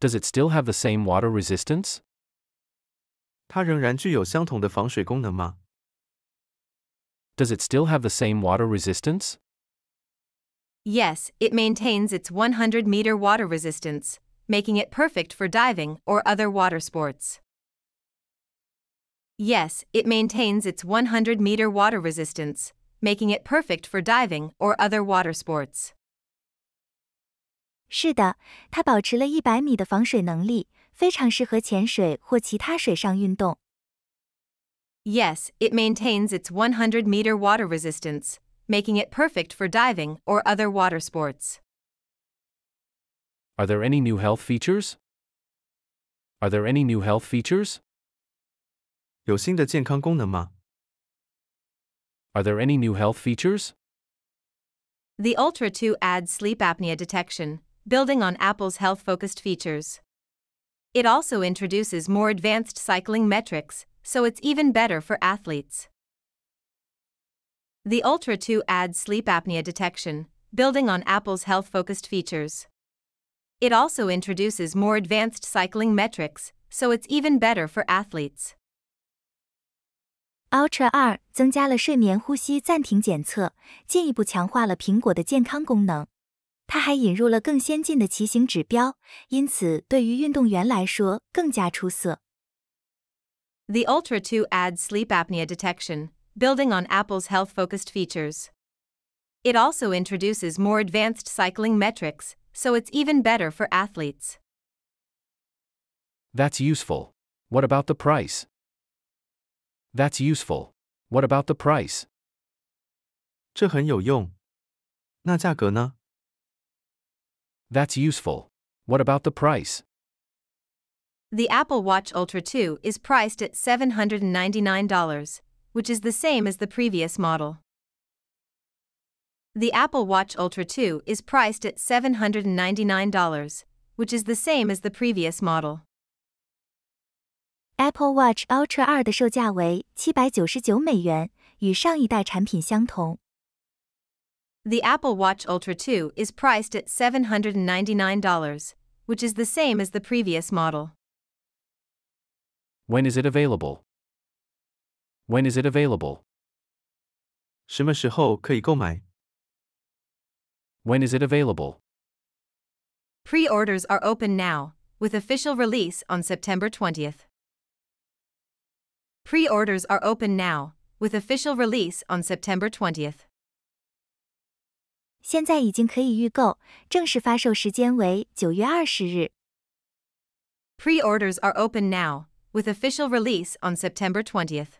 Does it still have the same water resistance? 它仍然具有相同的防水功能吗？Does it still have the same water resistance? Yes, it maintains its 100 meter water resistance, making it perfect for diving or other water sports. Yes, it maintains its 100 meter water resistance, making it perfect for diving or other water sports. 是的，它保持了一百米的防水能力，非常适合潜水或其他水上运动。Yes, it maintains its 100-meter water resistance, making it perfect for diving or other water sports. Are there any new health features? Are there any new health features? Are there any new health features? The Ultra 2 adds sleep apnea detection, building on Apple's health-focused features. It also introduces more advanced cycling metrics, so it's even better for athletes. The Ultra 2 adds sleep apnea detection, building on Apple's health focused features. It also introduces more advanced cycling metrics, so it's even better for athletes. Ultra 2增加了睡眠呼吸暂停检测，进一步强化了苹果的健康功能。它还引入了更先进的骑行指标，因此对于运动员来说更加出色。The Ultra 2 adds sleep apnea detection, building on Apple's health focused features. It also introduces more advanced cycling metrics, so it's even better for athletes. That's useful. What about the price? That's useful. What about the price? 这很有用。那价格呢? That's useful. What about the price? The Apple Watch Ultra 2 is priced at $799, which is the same as the previous model. The Apple Watch Ultra 2 is priced at $799, which is the same as the previous model. Apple Watch Ultra 2的售价为799美元，与上一代产品相同。the Apple Watch Ultra 2 is priced at $799, which is the same as the previous model. When is it available? When is it available? 什么时候可以购买? When is it available? Pre-orders are open now, with official release on September 20th. Pre-orders are open now, with official release on September 20th. 现在已经可以预购，正式发售时间为九月二十日。Pre-orders are open now, with official release on September 20th.